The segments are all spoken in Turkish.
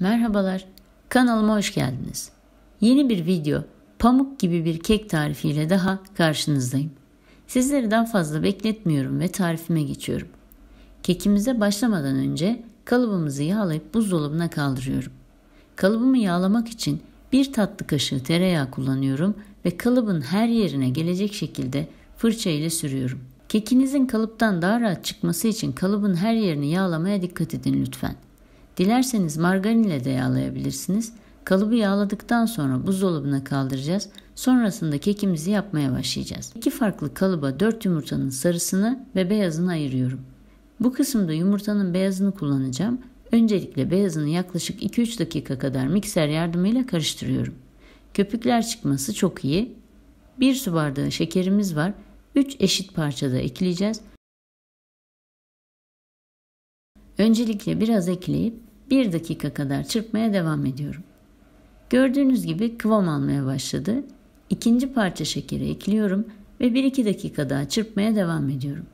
Merhabalar, kanalıma hoş geldiniz. Yeni bir video, pamuk gibi bir kek tarifiyle daha karşınızdayım. Sizleri daha fazla bekletmiyorum ve tarifime geçiyorum. Kekimize başlamadan önce kalıbımızı yağlayıp buzdolabına kaldırıyorum. Kalıbımı yağlamak için bir tatlı kaşığı tereyağı kullanıyorum ve kalıbın her yerine gelecek şekilde fırça ile sürüyorum. Kekinizin kalıptan daha rahat çıkması için kalıbın her yerini yağlamaya dikkat edin lütfen. Dilerseniz margarinle de yağlayabilirsiniz. Kalıbı yağladıktan sonra buzdolabına kaldıracağız. Sonrasında kekimizi yapmaya başlayacağız. İki farklı kalıba 4 yumurtanın sarısını ve beyazını ayırıyorum. Bu kısımda yumurtanın beyazını kullanacağım. Öncelikle beyazını yaklaşık 2-3 dakika kadar mikser yardımıyla karıştırıyorum. Köpükler çıkması çok iyi. 1 su bardağı şekerimiz var. 3 eşit parçada ekleyeceğiz. Öncelikle biraz ekleyip 1 dakika kadar çırpmaya devam ediyorum. Gördüğünüz gibi kıvam almaya başladı. İkinci parça şekeri ekliyorum ve 1-2 dakika daha çırpmaya devam ediyorum.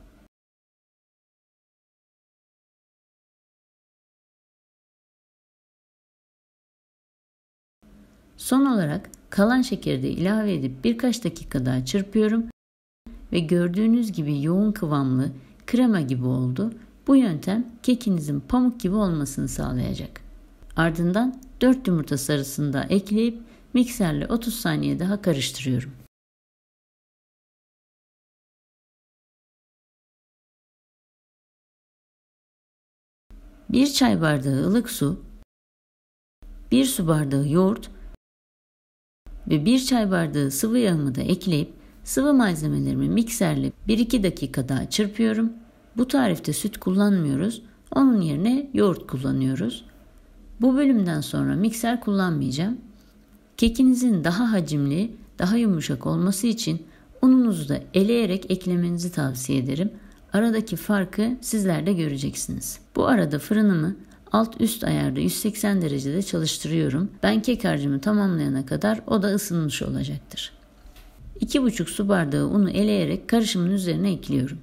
Son olarak kalan şekeri de ilave edip birkaç dakika daha çırpıyorum ve gördüğünüz gibi yoğun kıvamlı krema gibi oldu bu yöntem kekinizin pamuk gibi olmasını sağlayacak. Ardından 4 yumurta sarısını da ekleyip mikserle 30 saniye daha karıştırıyorum. Bir çay bardağı ılık su, bir su bardağı yoğurt ve bir çay bardağı sıvı yağımı da ekleyip sıvı malzemelerimi mikserle 1-2 dakika daha çırpıyorum bu tarifte süt kullanmıyoruz. Onun yerine yoğurt kullanıyoruz. Bu bölümden sonra mikser kullanmayacağım. Kekinizin daha hacimli, daha yumuşak olması için ununuzu da eleyerek eklemenizi tavsiye ederim. Aradaki farkı sizler de göreceksiniz. Bu arada fırınımı alt üst ayarda 180 derecede çalıştırıyorum. Ben kek harcımı tamamlayana kadar o da ısınmış olacaktır. 2,5 su bardağı unu eleyerek karışımın üzerine ekliyorum.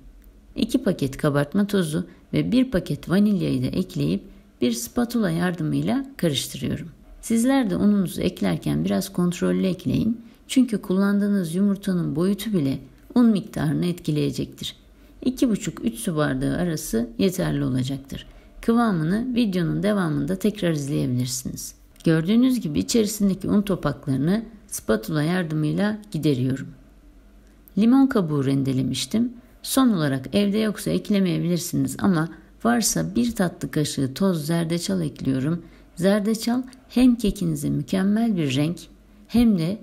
2 paket kabartma tozu ve 1 paket vanilyayı da ekleyip bir spatula yardımıyla karıştırıyorum. Sizler de ununuzu eklerken biraz kontrollü ekleyin. Çünkü kullandığınız yumurtanın boyutu bile un miktarını etkileyecektir. 2,5-3 su bardağı arası yeterli olacaktır. Kıvamını videonun devamında tekrar izleyebilirsiniz. Gördüğünüz gibi içerisindeki un topaklarını spatula yardımıyla gideriyorum. Limon kabuğu rendelemiştim. Son olarak evde yoksa eklemeyebilirsiniz ama varsa bir tatlı kaşığı toz zerdeçal ekliyorum. Zerdeçal hem kekinize mükemmel bir renk hem de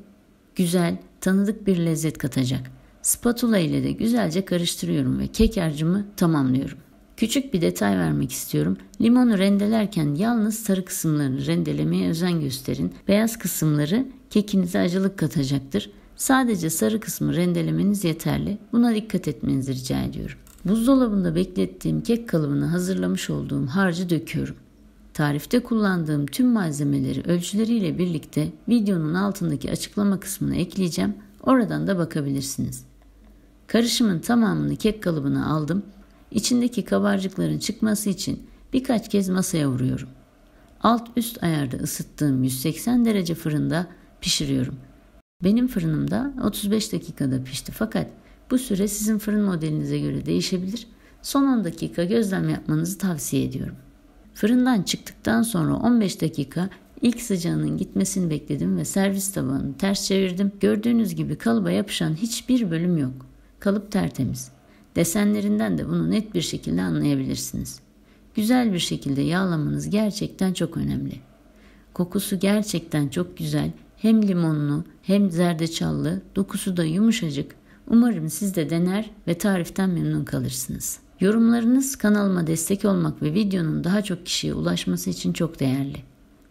güzel, tanıdık bir lezzet katacak. Spatula ile de güzelce karıştırıyorum ve kek harcımı tamamlıyorum. Küçük bir detay vermek istiyorum. Limonu rendelerken yalnız sarı kısımlarını rendelemeye özen gösterin. Beyaz kısımları kekinize acılık katacaktır. Sadece sarı kısmı rendelemeniz yeterli. Buna dikkat etmenizi rica ediyorum. Buzdolabında beklettiğim kek kalıbını hazırlamış olduğum harcı döküyorum. Tarifte kullandığım tüm malzemeleri ölçüleriyle birlikte videonun altındaki açıklama kısmına ekleyeceğim. Oradan da bakabilirsiniz. Karışımın tamamını kek kalıbına aldım. İçindeki kabarcıkların çıkması için birkaç kez masaya vuruyorum. Alt üst ayarda ısıttığım 180 derece fırında pişiriyorum.'' Benim fırınımda 35 dakikada pişti fakat bu süre sizin fırın modelinize göre değişebilir. Son 10 dakika gözlem yapmanızı tavsiye ediyorum. Fırından çıktıktan sonra 15 dakika ilk sıcağının gitmesini bekledim ve servis tabağını ters çevirdim. Gördüğünüz gibi kalıba yapışan hiçbir bölüm yok. Kalıp tertemiz. Desenlerinden de bunu net bir şekilde anlayabilirsiniz. Güzel bir şekilde yağlamanız gerçekten çok önemli. Kokusu gerçekten çok güzel hem limonlu hem zerdeçallı, dokusu da yumuşacık. Umarım siz de dener ve tariften memnun kalırsınız. Yorumlarınız kanalıma destek olmak ve videonun daha çok kişiye ulaşması için çok değerli.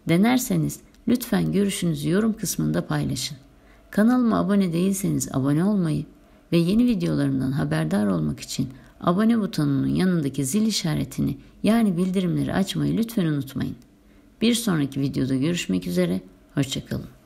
Denerseniz lütfen görüşünüzü yorum kısmında paylaşın. Kanalıma abone değilseniz abone olmayı ve yeni videolarımdan haberdar olmak için abone butonunun yanındaki zil işaretini yani bildirimleri açmayı lütfen unutmayın. Bir sonraki videoda görüşmek üzere, hoşçakalın.